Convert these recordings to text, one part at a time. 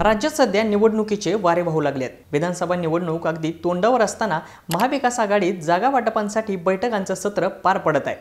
राज्यात सध्या निवडणुकीचे वारे वाहू लागलेत विधानसभा निवडणूक अगदी तोंडावर असताना महाविकास आघाडीत जागा वाटपांसाठी बैठकांचं सत्र पार पडत आहे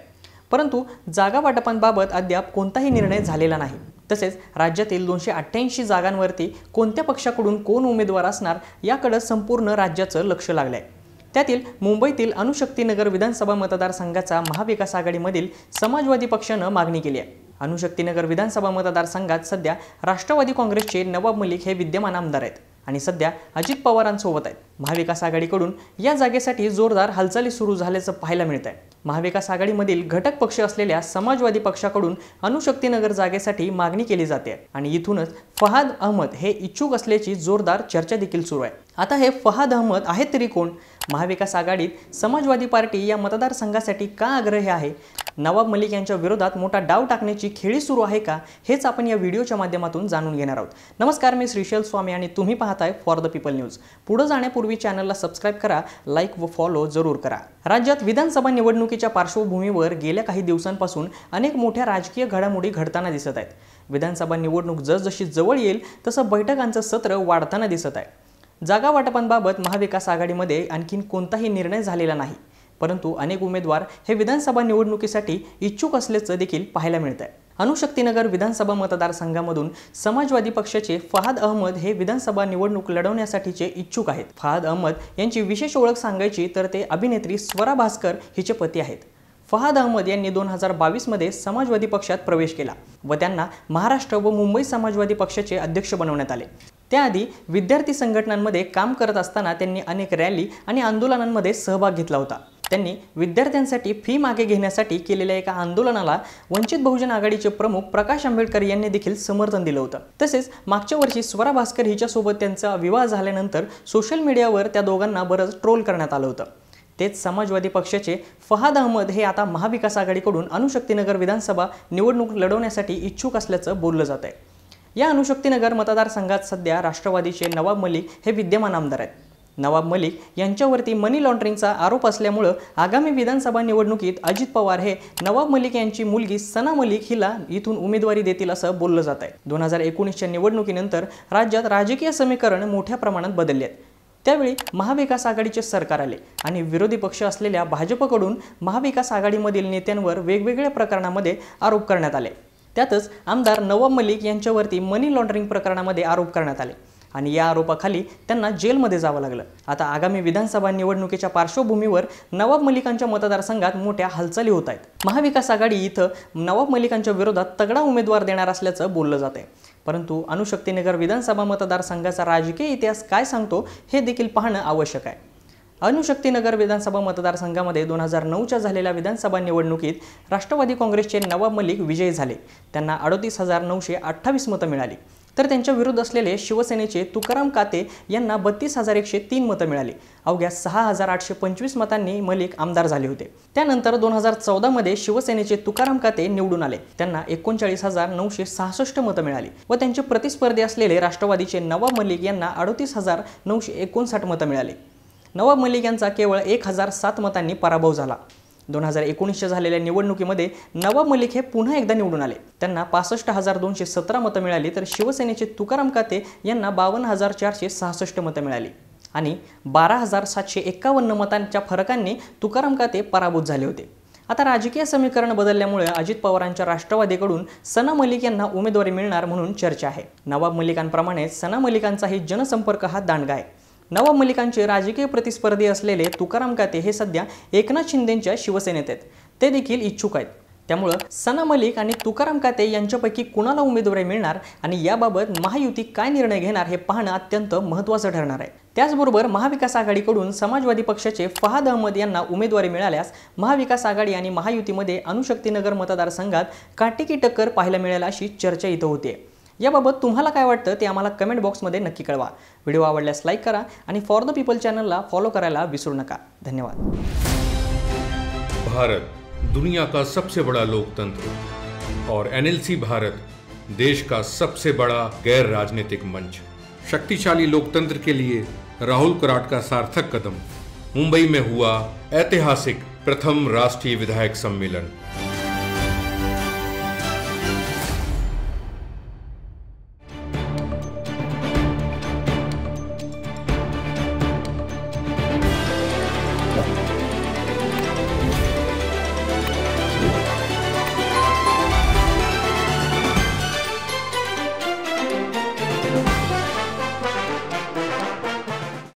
परंतु जागा वाटपांबाबत अद्याप कोणताही निर्णय झालेला नाही तसेच राज्यातील दोनशे अठ्ठ्याऐंशी जागांवरती कोणत्या पक्षाकडून कोण उमेदवार असणार याकडं संपूर्ण राज्याचं लक्ष लागलं आहे त्यातील मुंबईतील अनुशक्तीनगर विधानसभा मतदारसंघाचा महाविकास आघाडीमधील समाजवादी पक्षानं मागणी केली आहे अनुशक्तीनगर विधानसभा मतदारसंघात सध्या राष्ट्रवादी काँग्रेसचे नवाब मलिक हे विद्यमान आमदार आहेत आणि सध्या अजित पवारांसोबत आहेत महाविकास आघाडीकडून या जागेसाठी जोरदार हालचाली सुरू झाल्याचं पाहायला मिळत आहे महाविकास आघाडीमधील घटक पक्ष असलेल्या समाजवादी पक्षाकडून अनुशक्तीनगर जागेसाठी मागणी केली जाते आणि इथूनच फहाद अहमद हे इच्छुक असल्याची जोरदार चर्चा देखील सुरू आहे आता हे फहाद अहमद आहेत तरी कोण महाविकास आघाडीत समाजवादी पार्टी या मतदारसंघासाठी का आग्रही आहे नवाब मलिक यांच्या विरोधात मोठा डाव टाकण्याची खेळी सुरू आहे का हेच आपण या व्हिडिओच्या माध्यमातून जाणून घेणार आहोत नमस्कार मी श्रीशैल स्वामी आणि तुम्ही पाहताय फॉर द पीपल न्यूज पुढे जाण्यापूर्वी चॅनलला सबस्क्राईब करा लाईक व फॉलो जरूर करा राज्यात विधानसभा निवडणुकीच्या पार्श्वभूमीवर गेल्या काही दिवसांपासून अनेक मोठ्या राजकीय घडामोडी घडताना दिसत आहेत विधानसभा निवडणूक जसजशी जवळ येईल तसं बैठकांचं सत्र वाढताना दिसत आहे जागा वाटपांबाबत महाविकास आघाडीमध्ये आणखीन कोणताही निर्णय झालेला नाही परंतु अनेक उमेदवार हे विधानसभा निवडणुकीसाठी इच्छुक असल्याचं देखील पाहायला मिळत आहे अनुशक्तीनगर विधानसभा मतदारसंघामधून समाजवादी पक्षाचे फहाद अहमद हे विधानसभा निवडणूक लढवण्यासाठीचे इच्छुक आहेत फहाद अहमद यांची विशेष ओळख सांगायची तर ते अभिनेत्री स्वरा भास्कर हिचे पती आहेत फहाद अहमद यांनी दोन हजार बावीसमध्ये समाजवादी पक्षात प्रवेश केला व त्यांना महाराष्ट्र व मुंबई समाजवादी पक्षाचे अध्यक्ष बनवण्यात आले त्याआधी विद्यार्थी संघटनांमध्ये काम करत असताना त्यांनी अनेक रॅली आणि आंदोलनांमध्ये सहभाग घेतला होता त्यांनी विद्यार्थ्यांसाठी फी मागे घेण्यासाठी केलेल्या एका आंदोलनाला वंचित बहुजन आघाडीचे प्रमुख प्रकाश आंबेडकर यांनी देखील समर्थन दिलं होतं तसेच मागच्या वर्षी स्वरा भास्कर हिच्यासोबत त्यांचा विवाह झाल्यानंतर सोशल मीडियावर त्या दोघांना बरंच ट्रोल करण्यात आलं होतं तेच समाजवादी पक्षाचे फहाद अहमद हे आता महाविकास आघाडीकडून अणुशक्तीनगर विधानसभा निवडणूक लढवण्यासाठी इच्छुक असल्याचं बोललं जात आहे या अणुशक्तीनगर मतदारसंघात सध्या राष्ट्रवादीचे नवाब मलिक हे विद्यमान आमदार आहेत नवाब मलिक यांच्यावरती मनी लॉन्ड्रिंगचा आरोप असल्यामुळं आगामी विधानसभा निवडणुकीत अजित पवार हे नवाब मलिक यांची मुलगी सना मलिक हिला इथून उमेदवारी देतील असं बोललं जात आहे दोन हजार एकोणीसच्या निवडणुकीनंतर राज्यात राजकीय समीकरण मोठ्या प्रमाणात बदलले आहेत त्यावेळी महाविकास आघाडीचे सरकार आले आणि विरोधी पक्ष असलेल्या भाजपकडून महाविकास आघाडीमधील नेत्यांवर वेगवेगळ्या प्रकरणामध्ये आरोप करण्यात आले त्यातच आमदार नवाब मलिक यांच्यावरती मनी लॉन्ड्रिंग प्रकरणामध्ये आरोप करण्यात आले आणि या आरोपाखाली त्यांना जेलमध्ये जावं लागलं आता आगामी विधानसभा निवडणुकीच्या पार्श्वभूमीवर नवाब मलिकांच्या मतदारसंघात मोठ्या हालचाली होत आहेत महाविकास आघाडी इथं नवाब मलिकांच्या विरोधात तगडा उमेदवार देणार असल्याचं बोललं जात परंतु अनुशक्तीनगर विधानसभा मतदारसंघाचा राजकीय इतिहास काय सांगतो हे देखील पाहणं आवश्यक आहे अनुशक्तीनगर विधानसभा मतदारसंघामध्ये दोन हजार नऊच्या झालेल्या विधानसभा निवडणुकीत राष्ट्रवादी काँग्रेसचे नवाब मलिक विजयी झाले त्यांना अडोतीस हजार नऊशे अठ्ठावीस मतं मिळाली तर त्यांच्या विरुद्ध असलेले शिवसेनेचे तुकाराम काते यांना बत्तीस हजार एकशे तीन मतं मिळाली अवघ्या सहा हजार आठशे पंचवीस मतांनी मलिक आमदार झाले होते त्यानंतर दोन हजार चौदामध्ये शिवसेनेचे तुकाराम काते निवडून आले त्यांना एकोणचाळीस हजार नऊशे सहासष्ट मतं मिळाली व त्यांचे प्रतिस्पर्धी असलेले राष्ट्रवादीचे नवाब मलिक यांना अडतीस हजार नऊशे एकोणसाठ मतं मिळाली नवाब मलिक यांचा केवळ एक हजार सात मतांनी पराभव झाला दोन हजार एकोणीसच्या झालेल्या निवडणुकीमध्ये नवाब मलिक हे पुन्हा एकदा निवडून आले त्यांना पासष्ट हजार दोनशे सतरा मतं मिळाली तर शिवसेनेचे तुकाराम काते यांना बावन्न हजार चारशे सहासष्ट मतं मिळाली आणि बारा हजार सातशे एक्कावन्न मतांच्या फरकांनी तुकाराम काते पराभूत झाले होते आता राजकीय समीकरण बदलल्यामुळे अजित पवारांच्या राष्ट्रवादीकडून सना मलिक यांना उमेदवारी मिळणार म्हणून चर्चा आहे नवाब मलिकांप्रमाणेच सना मलिकांचाही जनसंपर्क हा दांडगा आहे मलिकांचे राजकीय प्रतिस्पर्धी असलेले तुकाराम काते हे सध्या एकनाथ शिंदेंच्या शिवसेनेत आहेत ते देखील इच्छुक आहेत त्यामुळं सना मलिक आणि तुकाराम काते यांच्यापैकी कुणाला उमेदवारी मिळणार आणि याबाबत महायुती काय निर्णय घेणार हे पाहणं अत्यंत महत्त्वाचं ठरणार आहे त्याचबरोबर महाविकास आघाडीकडून समाजवादी पक्षाचे फहाद अहमद यांना उमेदवारी मिळाल्यास महाविकास आघाडी आणि महायुतीमध्ये अनुशक्तीनगर मतदारसंघात काटेकी टक्कर पाहायला मिळेल अशी चर्चा इथं होते याबाबत तुम्हारा का वाटत तो आम कमेंट में नक्की कहवा वीडियो आवैलास लाइक करा और for the people channel follow कराया विसरू नका धन्यवाद भारत दुनिया का सबसे बड़ा लोकतंत्र और एनएलसी भारत देश का सबसे बड़ा गैर राजनीतिक मंच शक्तिशाली लोकतंत्र के लिए राहुल कराट का सार्थक कदम मुंबई में हुआ ऐतिहासिक प्रथम राष्ट्रीय विधायक सम्मेलन